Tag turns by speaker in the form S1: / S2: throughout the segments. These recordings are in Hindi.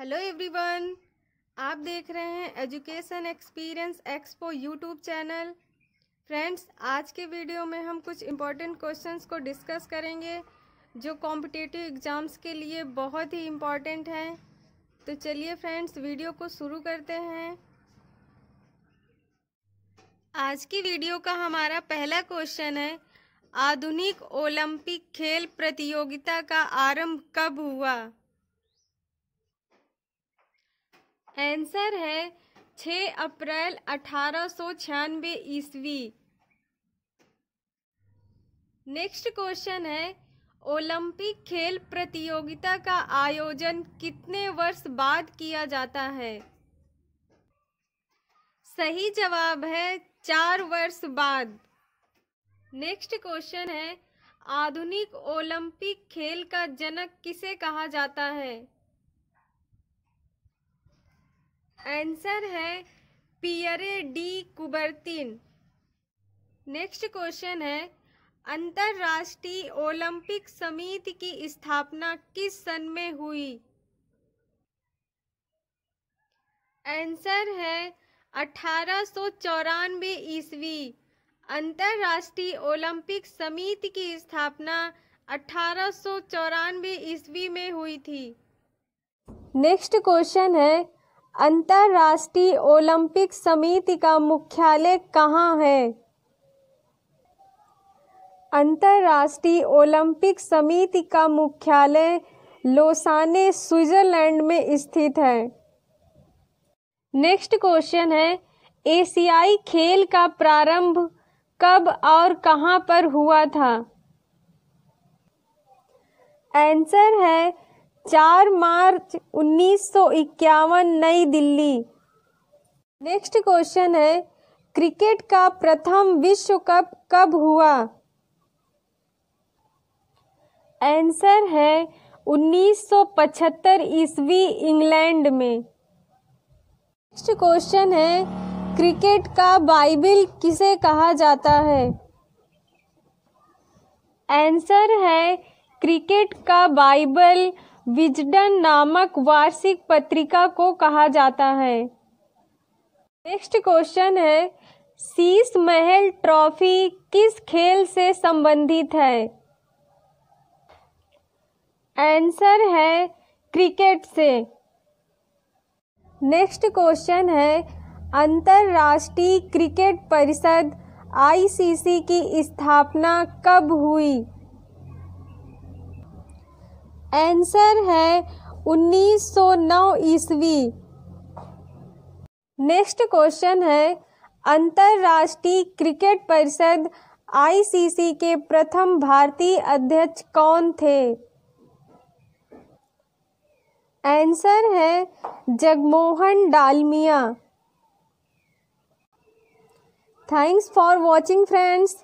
S1: हेलो एवरीवन आप देख रहे हैं education experience expo YouTube channel friends आज के वीडियो में हम कुछ इम्पॉर्टेंट क्वेश्चंस को डिस्कस करेंगे जो कॉम्पिटिटिव एग्ज़ाम्स के लिए बहुत ही इम्पॉर्टेंट हैं तो चलिए फ्रेंड्स वीडियो को शुरू करते हैं आज की वीडियो का हमारा पहला क्वेश्चन है आधुनिक ओलंपिक खेल प्रतियोगिता का आरंभ कब हुआ आंसर है 6 अप्रैल अठारह सौ छियानवे ईस्वी नेक्स्ट क्वेश्चन है ओलंपिक खेल प्रतियोगिता का आयोजन कितने वर्ष बाद किया जाता है सही जवाब है चार वर्ष बाद नेक्स्ट क्वेश्चन है आधुनिक ओलंपिक खेल का जनक किसे कहा जाता है आंसर है Pierre de Coubertin next question है अंतर्राष्ट्रीय ओलंपिक समिति की स्थापना किस सन में हुई आंसर है अठारह ईस्वी अंतर्राष्ट्रीय ओलंपिक समिति की स्थापना अठारह ईस्वी में हुई थी नेक्स्ट क्वेश्चन है अंतर्राष्ट्रीय ओलंपिक समिति का मुख्यालय कहाँ है अंतर्राष्ट्रीय ओलंपिक समिति का मुख्यालय लोसाने स्विट्जरलैंड में स्थित है नेक्स्ट क्वेश्चन है एशियाई खेल का प्रारंभ कब और कहां पर हुआ था आंसर है चार मार्च उन्नीस नई दिल्ली नेक्स्ट क्वेश्चन है क्रिकेट का प्रथम विश्व कप कब हुआ आंसर है 1975 ईस्वी इंग्लैंड में नेक्स्ट क्वेश्चन है क्रिकेट का बाइबल किसे कहा जाता है आंसर है क्रिकेट का बाइबल विजडन नामक वार्षिक पत्रिका को कहा जाता है नेक्स्ट क्वेश्चन है शीश महल ट्रॉफी किस खेल से संबंधित है आंसर है क्रिकेट से नेक्स्ट क्वेश्चन है अंतर्राष्ट्रीय क्रिकेट परिषद आईसीसी की स्थापना कब हुई आंसर है 1909 ईस्वी नेक्स्ट क्वेश्चन है अंतर्राष्ट्रीय क्रिकेट परिषद आईसीसी के प्रथम भारतीय अध्यक्ष कौन थे आंसर है Jagmohan Dalmiya thanks for watching friends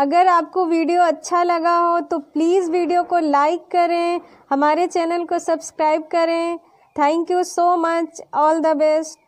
S1: अगर आपको वीडियो अच्छा लगा हो तो प्लीज़ वीडियो को लाइक करें हमारे चैनल को सब्सक्राइब करें thank you so much all the best